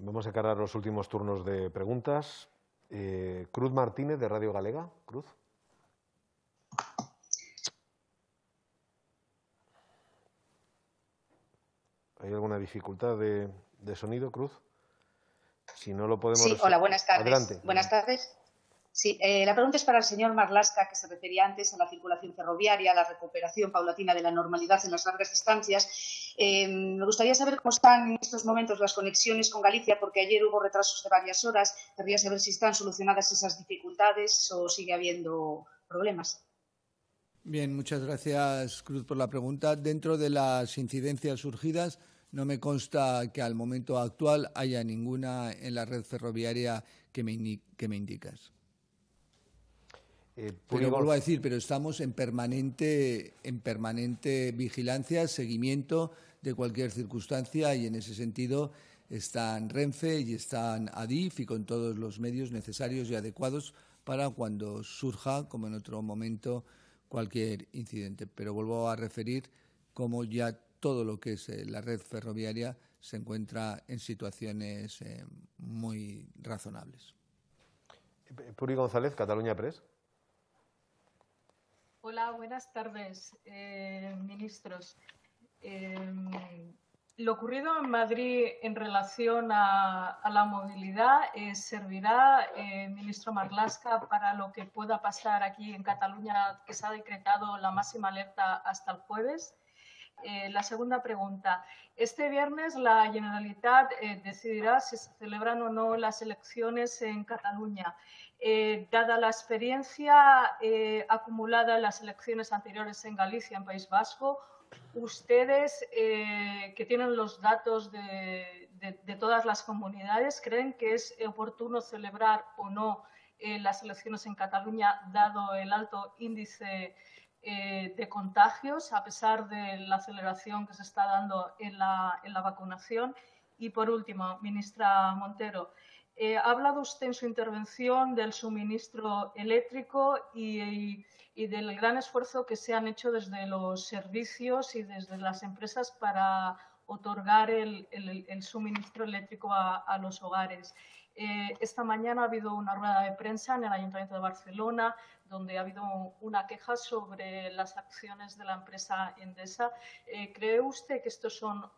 Vamos a encarar los últimos turnos de preguntas. Eh, Cruz Martínez, de Radio Galega. Cruz. ¿Hay alguna dificultad de, sonido, Cruz? Si no lo podemos. Sí, hola, buenas tardes. Buenas tardes. Eh, la pregunta es para el señor Marlasca, que se refería antes a la circulación ferroviaria, a la recuperación paulatina de la normalidad en las largas distancias. Em, me gustaría saber cómo están en estos momentos las conexiones con Galicia, porque ayer hubo retrasos de varias horas. Querría saber si están solucionadas esas dificultades o sigue habiendo problemas. Bien, muchas gracias, Cruz, por la pregunta. Dentro de las incidencias surgidas, no me consta que al momento actual haya ninguna en la red ferroviaria que que me indicas. Eh, pero vuelvo a decir, pero estamos en permanente, en permanente vigilancia, seguimiento de cualquier circunstancia y en ese sentido están Renfe y están ADIF y con todos los medios necesarios y adecuados para cuando surja, como en otro momento, cualquier incidente. Pero vuelvo a referir cómo ya todo lo que es eh, la red ferroviaria se encuentra en situaciones eh, muy razonables. Puri González, Cataluña Press. Hola, buenas tardes, eh, ministros. Eh, lo ocurrido en Madrid en relación a, la movilidad eh, servirá, ministro Marlasca, para lo que pueda pasar aquí en Cataluña, que se ha decretado la máxima alerta hasta el jueves. la segunda pregunta. Este viernes la Generalitat decidirá si se celebran o no las elecciones en Cataluña. Eh, dada la experiencia eh, acumulada en las elecciones anteriores en Galicia, en País Vasco, ustedes eh, que tienen los datos de, todas las comunidades, ¿creen que es oportuno celebrar o no las elecciones en Cataluña, dado el alto índice de contagios, a pesar de la aceleración que se está dando en la vacunación? Y por último, ministra Montero, eh, ha hablado usted en su intervención del suministro eléctrico y, del gran esfuerzo que se han hecho desde los servicios y desde las empresas para otorgar el, suministro eléctrico a, los hogares. Eh, esta mañana ha habido una rueda de prensa en el Ayuntamiento de Barcelona donde ha habido una queja sobre las acciones de la empresa Endesa. Eh, ¿Cree usted que estos son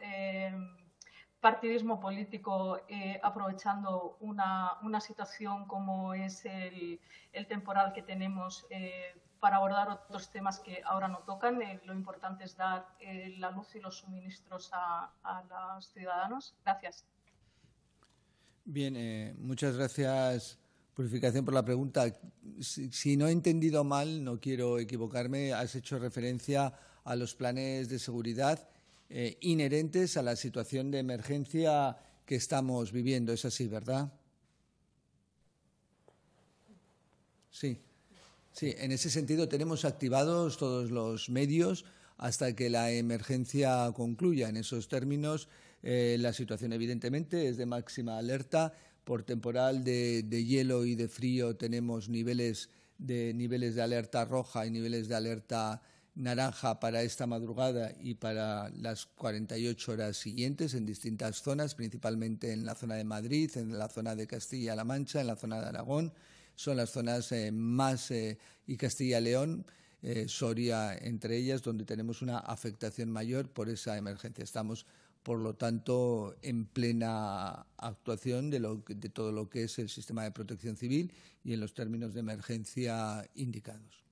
partidismo político eh, aprovechando una, una, situación como es el, temporal que tenemos eh, para abordar otros temas que ahora no tocan. Eh, lo importante es dar la luz y los suministros a, los ciudadanos. Gracias. Bien, muchas gracias, Purificación, por la pregunta. si no he entendido mal, no quiero equivocarme, has hecho referencia a los planes de seguridad eh, inherentes a la situación de emergencia que estamos viviendo. Es así, ¿verdad? Sí. Sí, en ese sentido tenemos activados todos los medios hasta que la emergencia concluya. En esos términos, eh, la situación evidentemente es de máxima alerta. Por temporal de, hielo y de frío tenemos niveles de, niveles de alerta roja y niveles de alerta naranja para esta madrugada y para las 48 horas siguientes en distintas zonas, principalmente en la zona de Madrid, en la zona de Castilla-La Mancha, en la zona de Aragón. Son las zonas eh, más eh, y Castilla-León. Eh, Soria entre ellas, donde tenemos una afectación mayor por esa emergencia. Estamos, por lo tanto, en plena actuación de todo lo que es el sistema de protección civil y en los términos de emergencia indicados.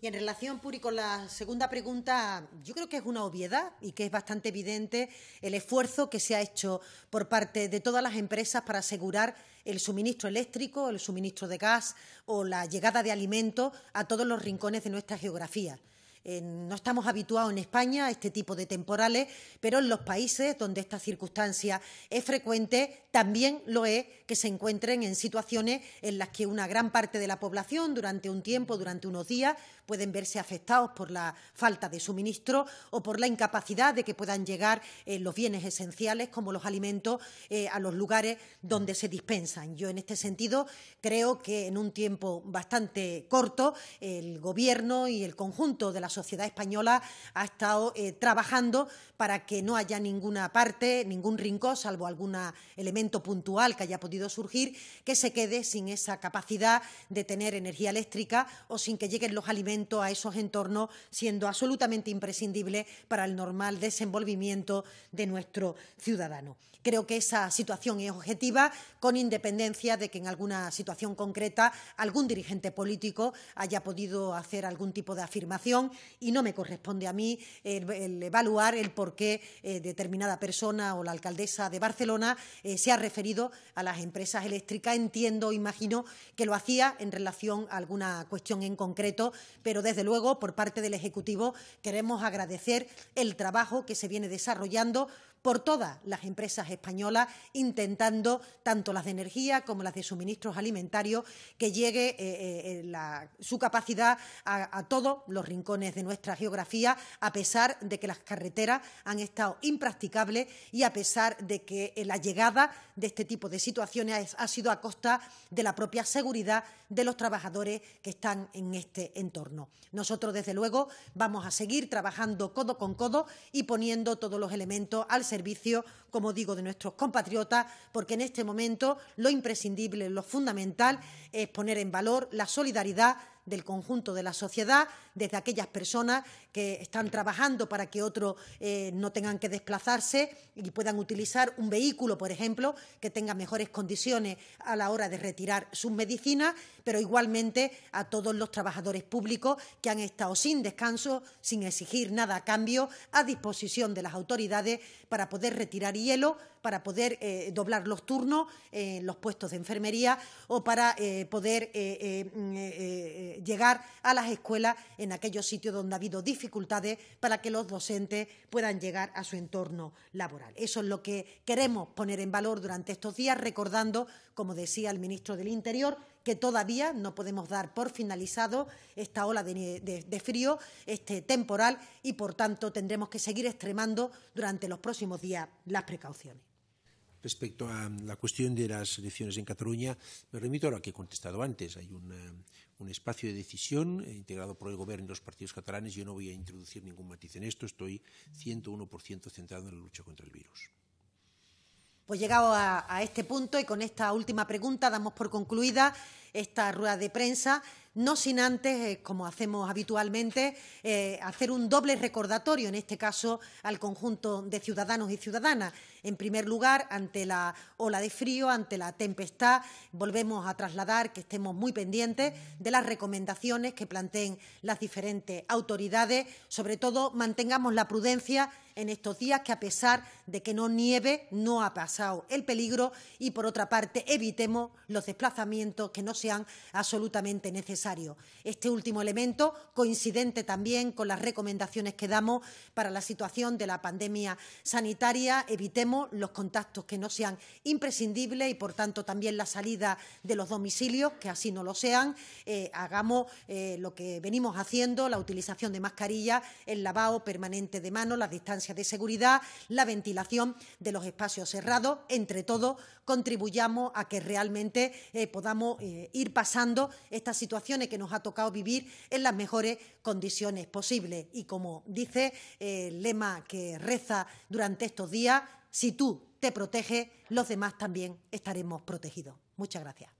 Y en relación, Puri, con la segunda pregunta, yo creo que es una obviedad y que es bastante evidente el esfuerzo que se ha hecho por parte de todas las empresas para asegurar el suministro eléctrico, el suministro de gas o la llegada de alimentos a todos los rincones de nuestra geografía. Eh, no estamos habituados en España a este tipo de temporales, pero en los países donde esta circunstancia es frecuente, también lo es que se encuentren en situaciones en las que una gran parte de la población, durante un tiempo, durante unos días, pueden verse afectados por la falta de suministro o por la incapacidad de que puedan llegar eh, los bienes esenciales como los alimentos eh, a los lugares donde se dispensan. Yo en este sentido creo que en un tiempo bastante corto el Gobierno y el conjunto de la sociedad española ha estado eh, trabajando para que no haya ninguna parte, ningún rincón, salvo algún elemento puntual que haya podido surgir, que se quede sin esa capacidad de tener energía eléctrica o sin que lleguen los alimentos a esos entornos siendo absolutamente imprescindible para el normal desenvolvimiento de nuestro ciudadano. Creo que esa situación es objetiva con independencia de que en alguna situación concreta algún dirigente político haya podido hacer algún tipo de afirmación y no me corresponde a mí el, evaluar el por qué eh, determinada persona o la alcaldesa de Barcelona eh, se ha referido a las empresas eléctricas. Entiendo, imagino que lo hacía en relación a alguna cuestión en concreto, pero desde luego por parte del Ejecutivo queremos agradecer el trabajo que se viene desarrollando por todas las empresas españolas, intentando, tanto las de energía como las de suministros alimentarios, que llegue eh, eh, eh, su capacidad a todos los rincones de nuestra geografía, a pesar de que las carreteras han estado impracticables y a pesar de que la llegada de este tipo de situaciones ha sido a costa de la propia seguridad de los trabajadores que están en este entorno. Nosotros, desde luego, vamos a seguir trabajando codo con codo y poniendo todos los elementos al servicio, como digo, de nuestros compatriotas, porque en este momento lo imprescindible, lo fundamental es poner en valor la solidaridad del conjunto de la sociedad, desde aquellas personas que están trabajando para que otros eh, no tengan que desplazarse y puedan utilizar un vehículo, por ejemplo, que tenga mejores condiciones a la hora de retirar sus medicinas, pero igualmente a todos los trabajadores públicos que han estado sin descanso, sin exigir nada a cambio, a disposición de las autoridades para poder retirar hielo, para poder eh, doblar los turnos en los puestos de enfermería o para eh, poder mm, llegar a las escuelas en aquellos sitios donde ha habido dificultades para que los docentes puedan llegar a su entorno laboral. Eso es lo que queremos poner en valor durante estos días, recordando, como decía el ministro del Interior, que todavía no podemos dar por finalizado esta ola de, frío, este temporal, y por tanto tendremos que seguir extremando durante los próximos días las precauciones. Respecto a la cuestión de las elecciones en Cataluña, me remito a lo que he contestado antes. Hay un eh, espacio de decisión eh, integrado por el Gobierno y los partidos catalanes. Yo no voy a introducir ningún matiz en esto. Estoy 101% centrado en la lucha contra el virus. Pues llegado a este punto y con esta última pregunta damos por concluida esta rueda de prensa no sin antes, eh, como hacemos habitualmente, eh, hacer un doble recordatorio, en este caso al conjunto de ciudadanos y ciudadanas. En primer lugar, ante la ola de frío, ante la tempestad, volvemos a trasladar que estemos muy pendientes de las recomendaciones que planteen las diferentes autoridades. Sobre todo, mantengamos la prudencia en estos días, que a pesar de que no nieve, no ha pasado el peligro y, por otra parte, evitemos los desplazamientos que no sean absolutamente necesarios este último elemento, coincidente también con las recomendaciones que damos para la situación de la pandemia sanitaria, evitemos los contactos que no sean imprescindibles y, por tanto, también la salida de los domicilios, que así no lo sean. Eh, hagamos eh, lo que venimos haciendo, la utilización de mascarillas, el lavado permanente de manos, las distancias de seguridad, la ventilación de los espacios cerrados. Entre todos, contribuyamos a que realmente eh, podamos ir pasando esta situación que nos ha tocado vivir en las mejores condiciones posibles. Y como dice eh, el lema que reza durante estos días, si tú te proteges, los demás también estaremos protegidos. Muchas gracias.